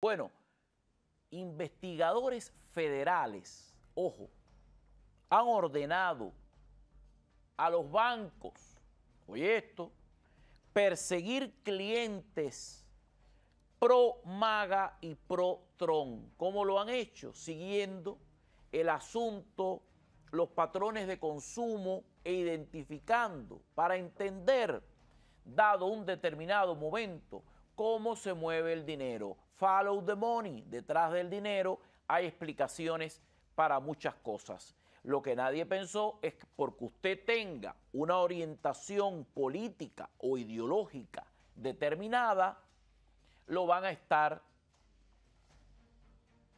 Bueno, investigadores federales, ojo, han ordenado a los bancos, oye esto, perseguir clientes pro Maga y pro Tron. ¿Cómo lo han hecho? Siguiendo el asunto, los patrones de consumo e identificando para entender, dado un determinado momento, cómo se mueve el dinero. Follow the money. Detrás del dinero hay explicaciones para muchas cosas. Lo que nadie pensó es que porque usted tenga una orientación política o ideológica determinada, lo van a estar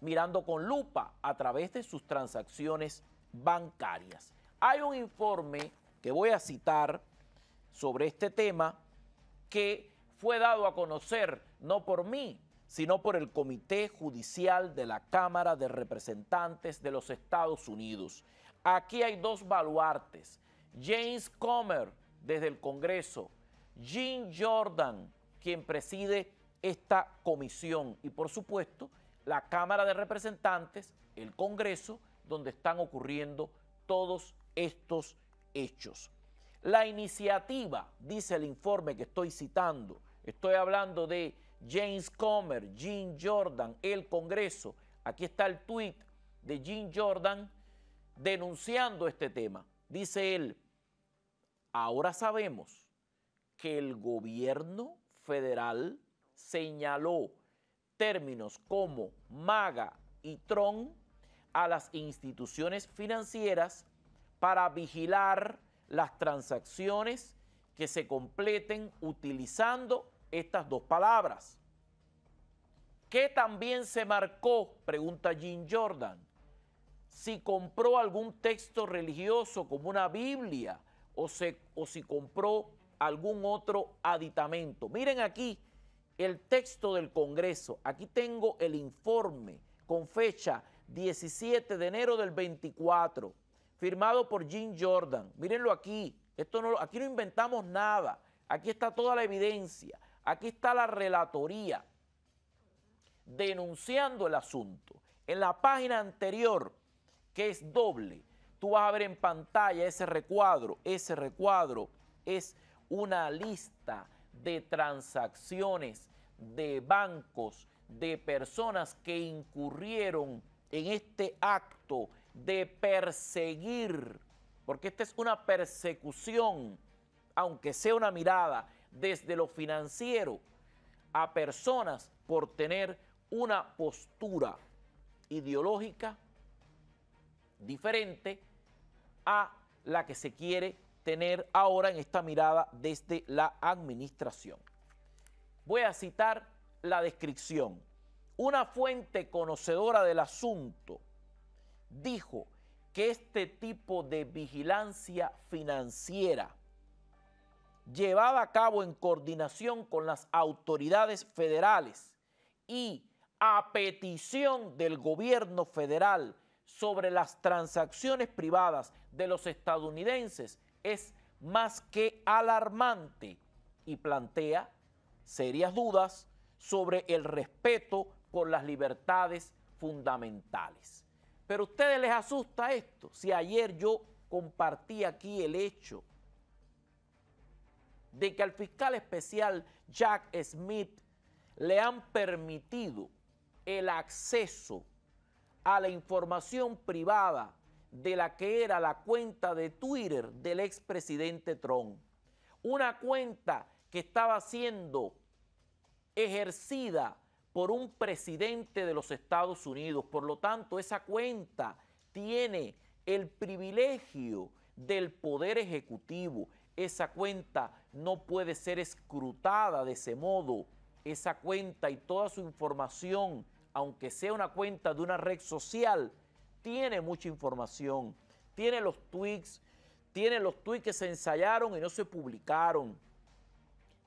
mirando con lupa a través de sus transacciones bancarias. Hay un informe que voy a citar sobre este tema que fue dado a conocer no por mí, sino por el Comité Judicial de la Cámara de Representantes de los Estados Unidos. Aquí hay dos baluartes, James Comer desde el Congreso, Jim Jordan, quien preside esta comisión y por supuesto la Cámara de Representantes, el Congreso, donde están ocurriendo todos estos hechos. La iniciativa, dice el informe que estoy citando, Estoy hablando de James Comer, Jim Jordan, el Congreso. Aquí está el tweet de Jim Jordan denunciando este tema. Dice él, ahora sabemos que el gobierno federal señaló términos como MAGA y TRON a las instituciones financieras para vigilar las transacciones que se completen utilizando estas dos palabras. ¿Qué también se marcó? Pregunta Jim Jordan. Si compró algún texto religioso como una Biblia o, se, o si compró algún otro aditamento. Miren aquí el texto del Congreso. Aquí tengo el informe con fecha 17 de enero del 24, firmado por Jim Jordan. Mírenlo aquí aquí no inventamos nada. Aquí está toda la evidencia. Aquí está la relatoría denunciando el asunto. En la página anterior, que es doble, tú vas a ver en pantalla ese recuadro. Ese recuadro es una lista de transacciones de bancos, de personas que incurrieron en este acto de perseguir porque esta es una persecución, aunque sea una mirada desde lo financiero, a personas por tener una postura ideológica diferente a la que se quiere tener ahora en esta mirada desde la administración. Voy a citar la descripción. Una fuente conocedora del asunto dijo que este tipo de vigilancia financiera llevada a cabo en coordinación con las autoridades federales y a petición del gobierno federal sobre las transacciones privadas de los estadounidenses es más que alarmante y plantea serias dudas sobre el respeto por las libertades fundamentales. Pero a ustedes les asusta esto. Si ayer yo compartí aquí el hecho de que al fiscal especial Jack Smith le han permitido el acceso a la información privada de la que era la cuenta de Twitter del expresidente Trump. Una cuenta que estaba siendo ejercida por un presidente de los Estados Unidos. Por lo tanto, esa cuenta tiene el privilegio del poder ejecutivo. Esa cuenta no puede ser escrutada de ese modo. Esa cuenta y toda su información, aunque sea una cuenta de una red social, tiene mucha información. Tiene los tweets, tiene los tweets que se ensayaron y no se publicaron.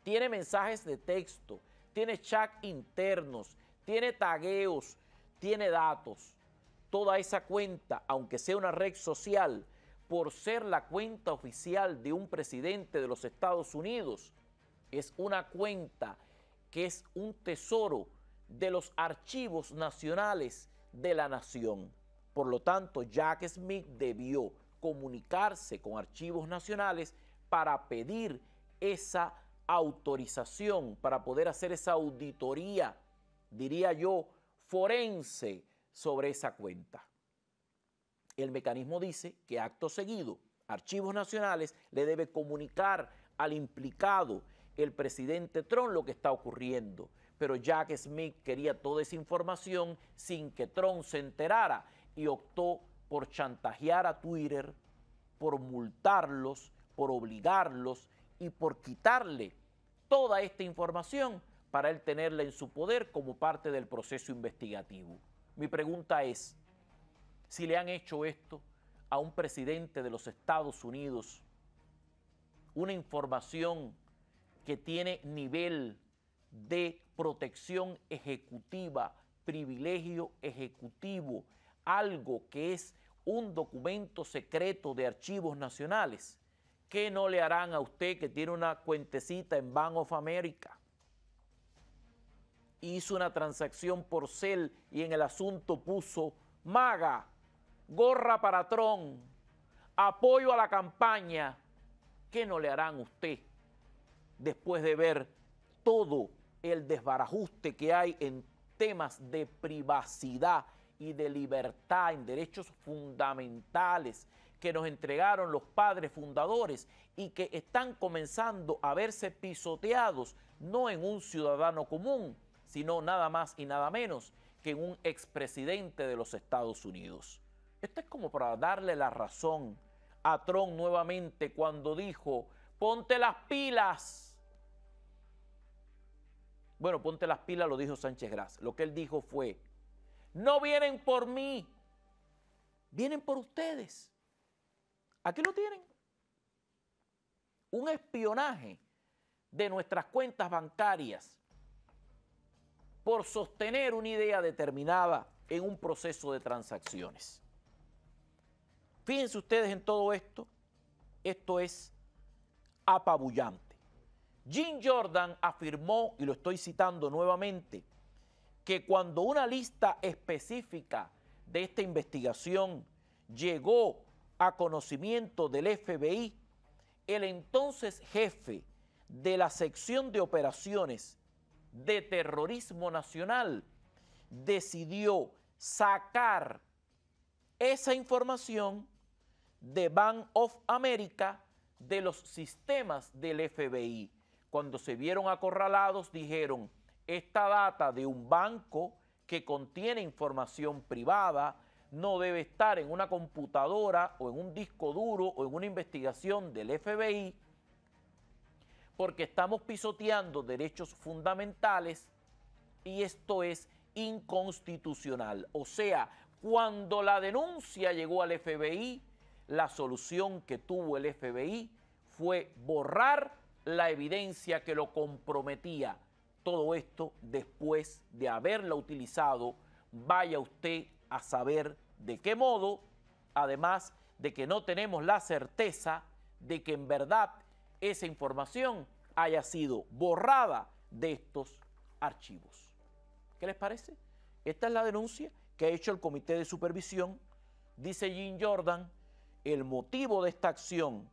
Tiene mensajes de texto tiene chat internos, tiene tagueos, tiene datos. Toda esa cuenta, aunque sea una red social, por ser la cuenta oficial de un presidente de los Estados Unidos, es una cuenta que es un tesoro de los archivos nacionales de la nación. Por lo tanto, Jack Smith debió comunicarse con archivos nacionales para pedir esa autorización para poder hacer esa auditoría, diría yo, forense sobre esa cuenta. El mecanismo dice que acto seguido, Archivos Nacionales le debe comunicar al implicado, el presidente Trump lo que está ocurriendo. Pero Jack Smith quería toda esa información sin que Trump se enterara y optó por chantajear a Twitter, por multarlos, por obligarlos y por quitarle toda esta información para él tenerla en su poder como parte del proceso investigativo. Mi pregunta es, si le han hecho esto a un presidente de los Estados Unidos, una información que tiene nivel de protección ejecutiva, privilegio ejecutivo, algo que es un documento secreto de archivos nacionales. ¿Qué no le harán a usted que tiene una cuentecita en Bank of America? Hizo una transacción por CEL y en el asunto puso maga, gorra para Tron, apoyo a la campaña. ¿Qué no le harán a usted después de ver todo el desbarajuste que hay en temas de privacidad y de libertad, en derechos fundamentales, que nos entregaron los padres fundadores y que están comenzando a verse pisoteados, no en un ciudadano común, sino nada más y nada menos que en un expresidente de los Estados Unidos. Esto es como para darle la razón a Trump nuevamente cuando dijo, ponte las pilas. Bueno, ponte las pilas lo dijo Sánchez Gras, Lo que él dijo fue, no vienen por mí, vienen por ustedes. Aquí lo tienen. Un espionaje de nuestras cuentas bancarias por sostener una idea determinada en un proceso de transacciones. Fíjense ustedes en todo esto, esto es apabullante. Jim Jordan afirmó, y lo estoy citando nuevamente, que cuando una lista específica de esta investigación llegó a conocimiento del FBI, el entonces jefe de la sección de operaciones de terrorismo nacional decidió sacar esa información de Bank of America de los sistemas del FBI. Cuando se vieron acorralados dijeron, esta data de un banco que contiene información privada, no debe estar en una computadora o en un disco duro o en una investigación del FBI porque estamos pisoteando derechos fundamentales y esto es inconstitucional. O sea, cuando la denuncia llegó al FBI, la solución que tuvo el FBI fue borrar la evidencia que lo comprometía. Todo esto después de haberla utilizado, vaya usted a saber ¿De qué modo? Además de que no tenemos la certeza de que en verdad esa información haya sido borrada de estos archivos. ¿Qué les parece? Esta es la denuncia que ha hecho el Comité de Supervisión. Dice Jim Jordan, el motivo de esta acción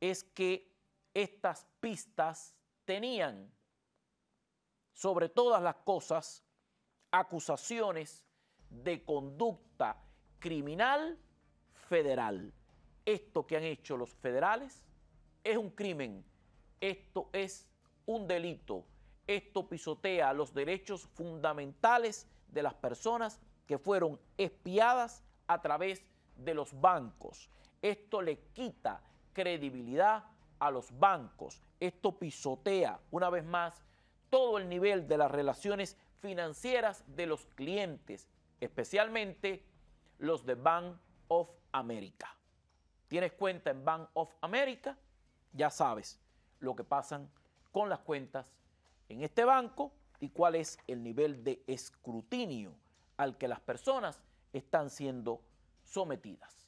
es que estas pistas tenían sobre todas las cosas acusaciones de conducta criminal federal. Esto que han hecho los federales es un crimen, esto es un delito, esto pisotea los derechos fundamentales de las personas que fueron espiadas a través de los bancos. Esto le quita credibilidad a los bancos. Esto pisotea, una vez más, todo el nivel de las relaciones financieras de los clientes especialmente los de Bank of America. Tienes cuenta en Bank of America, ya sabes lo que pasan con las cuentas en este banco y cuál es el nivel de escrutinio al que las personas están siendo sometidas.